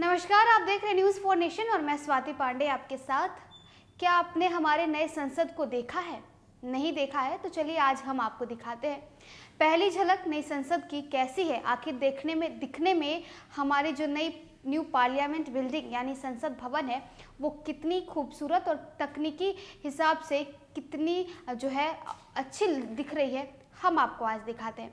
नमस्कार आप देख रहे हैं न्यूज़ फॉर नेशन और मैं स्वाति पांडे आपके साथ क्या आपने हमारे नए संसद को देखा है नहीं देखा है तो चलिए आज हम आपको दिखाते हैं पहली झलक नई संसद की कैसी है आखिर देखने में दिखने में हमारी जो नई न्यू पार्लियामेंट बिल्डिंग यानी संसद भवन है वो कितनी खूबसूरत और तकनीकी हिसाब से कितनी जो है अच्छी दिख रही है हम आपको आज दिखाते हैं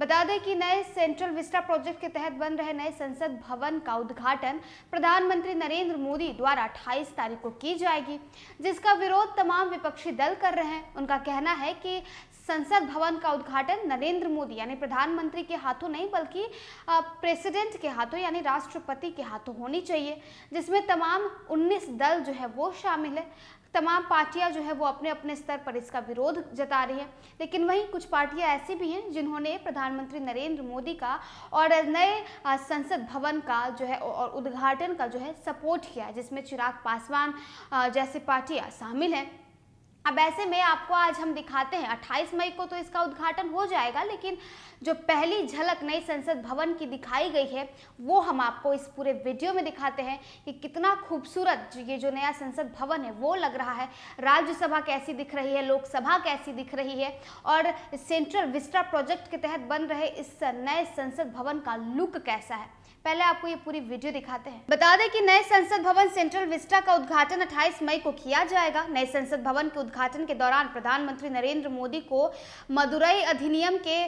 बता दें कि नए सेंट्रल विस्टा प्रोजेक्ट के तहत बन रहे नए संसद भवन का उद्घाटन प्रधानमंत्री नरेंद्र मोदी द्वारा 28 तारीख को की जाएगी जिसका विरोध तमाम विपक्षी दल कर रहे हैं उनका कहना है कि संसद भवन का उद्घाटन नरेंद्र मोदी यानी प्रधानमंत्री के हाथों नहीं बल्कि प्रेसिडेंट के हाथों यानी राष्ट्रपति के हाथों होनी चाहिए जिसमें तमाम 19 दल जो है वो शामिल है तमाम पार्टियां जो है वो अपने अपने स्तर पर इसका विरोध जता रही है लेकिन वहीं कुछ पार्टियां ऐसी भी हैं जिन्होंने प्रधानमंत्री नरेंद्र मोदी का और नए संसद भवन का जो है और उद्घाटन का जो है सपोर्ट किया जिसमें चिराग पासवान जैसी पार्टियां शामिल हैं अब ऐसे में आपको आज हम दिखाते हैं 28 मई को तो इसका उद्घाटन हो जाएगा लेकिन जो पहली झलक नई संसद भवन की दिखाई गई है वो हम आपको इस पूरे वीडियो में दिखाते हैं कि कितना खूबसूरत ये जो नया संसद भवन है वो लग रहा है राज्यसभा कैसी दिख रही है लोकसभा कैसी दिख रही है और सेंट्रल विस्टा प्रोजेक्ट के तहत बन रहे इस नए संसद भवन का लुक कैसा है पहले आपको ये पूरी वीडियो दिखाते हैं बता दें कि नए संसद भवन सेंट्रल विस्टा का उद्घाटन 28 मई को किया जाएगा नए संसद भवन के उद्घाटन के दौरान प्रधानमंत्री नरेंद्र मोदी को मदुरई अधिनियम के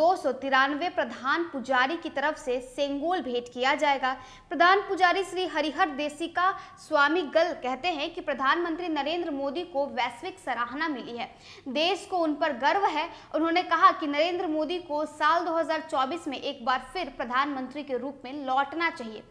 दो प्रधान पुजारी की तरफ से सेंगोल भेंट किया जाएगा प्रधान पुजारी श्री हरिहर देसिका स्वामी गल कहते हैं कि प्रधानमंत्री नरेंद्र मोदी को वैश्विक सराहना मिली है देश को उन पर गर्व है उन्होंने कहा कि नरेंद्र मोदी को साल दो में एक बार फिर प्रधानमंत्री के रूप में लौटना चाहिए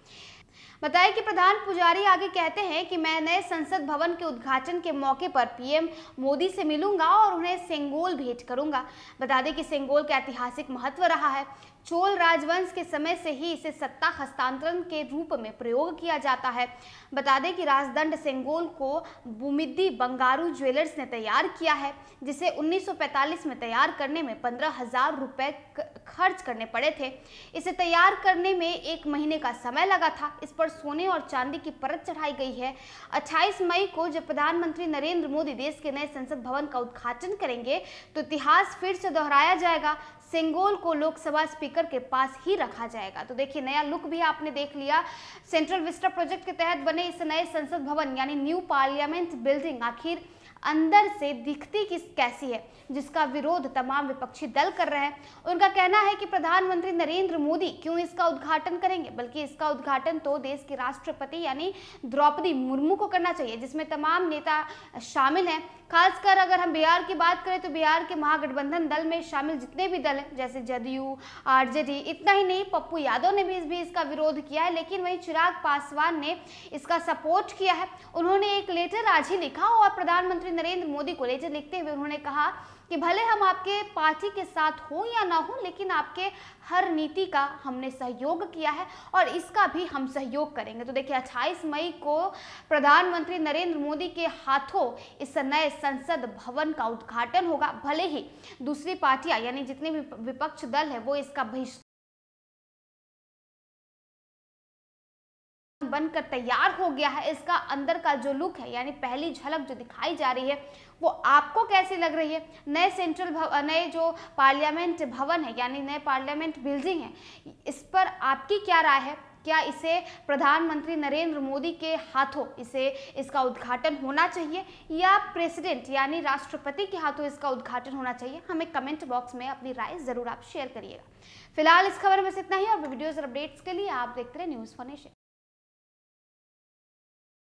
बताया कि प्रधान पुजारी आगे कहते हैं कि मैं नए संसद भवन के उद्घाटन के मौके पर पीएम मोदी से मिलूंगा और उन्हें सेंगोल भेंट करूंगा बता दें कि सेंगोल का ऐतिहासिक महत्व रहा है चोल राजवंश के समय से ही इसे सत्ता हस्तांतरण के रूप में प्रयोग किया जाता है बता दें कि राजदंड सेंगोल को बुमिद्दी बंगारू ज्वेलर्स ने तैयार किया है जिसे 1945 में तैयार करने में पंद्रह हजार रुपये खर्च करने पड़े थे इसे तैयार करने में एक महीने का समय लगा था इस पर पर सोने और चांदी की परत चढ़ाई गई है 28 मई को जब प्रधानमंत्री नरेंद्र मोदी देश के नए संसद भवन का उद्घाटन करेंगे तो इतिहास फिर से दोहराया जाएगा सिंगोल को लोकसभा स्पीकर के पास ही रखा जाएगा तो देखिए नया लुक भी आपने देख लिया सेंट्रल विस्टा प्रोजेक्ट के तहत बने इस नए संसद भवन यानी न्यू पार्लियामेंट बिल्डिंग आखिर अंदर से दिखती किस कैसी है जिसका विरोध तमाम विपक्षी दल कर रहे हैं उनका कहना है कि प्रधानमंत्री नरेंद्र मोदी क्यों इसका उद्घाटन करेंगे बल्कि इसका उद्घाटन तो देश के राष्ट्रपति यानी द्रौपदी मुर्मू को करना चाहिए जिसमें तमाम नेता शामिल हैं खासकर अगर हम बिहार की बात करें तो बिहार के महागठबंधन दल में शामिल जितने भी दल हैं जैसे जदयू आरजेडी इतना ही नहीं पप्पू यादव ने भी, भी इसका विरोध किया है लेकिन वहीं चिराग पासवान ने इसका सपोर्ट किया है उन्होंने एक लेटर आज ही लिखा और प्रधानमंत्री नरेंद्र मोदी को लेटर लिखते हुए उन्होंने कहा कि भले हम आपके पार्टी के साथ हो या ना हो लेकिन आपके हर नीति का हमने सहयोग किया है और इसका भी हम सहयोग करेंगे तो देखिए 28 मई को प्रधानमंत्री नरेंद्र मोदी के हाथों इस नए संसद भवन का उद्घाटन होगा भले ही दूसरी पार्टियां यानी जितने भी विपक्ष दल है वो इसका बहिष्कार बनकर तैयार हो गया है इसका अंदर का जो लुक है यानी पहली झलक जो दिखाई जा रही है वो आपको कैसी लग रही है नए सेंट्रल नए जो पार्लियामेंट भवन है यानी नए पार्लियामेंट बिल्डिंग है इस पर आपकी क्या राय है क्या इसे प्रधानमंत्री नरेंद्र मोदी के हाथों इसे इसका उद्घाटन होना चाहिए या प्रेसिडेंट यानी राष्ट्रपति के हाथों इसका उद्घाटन होना चाहिए हमें कमेंट बॉक्स में अपनी राय जरूर आप शेयर करिएगा फिलहाल इस खबर में इतना ही और वीडियोज और अपडेट्स के लिए आप देखते रहे न्यूज़ फॉर नेशन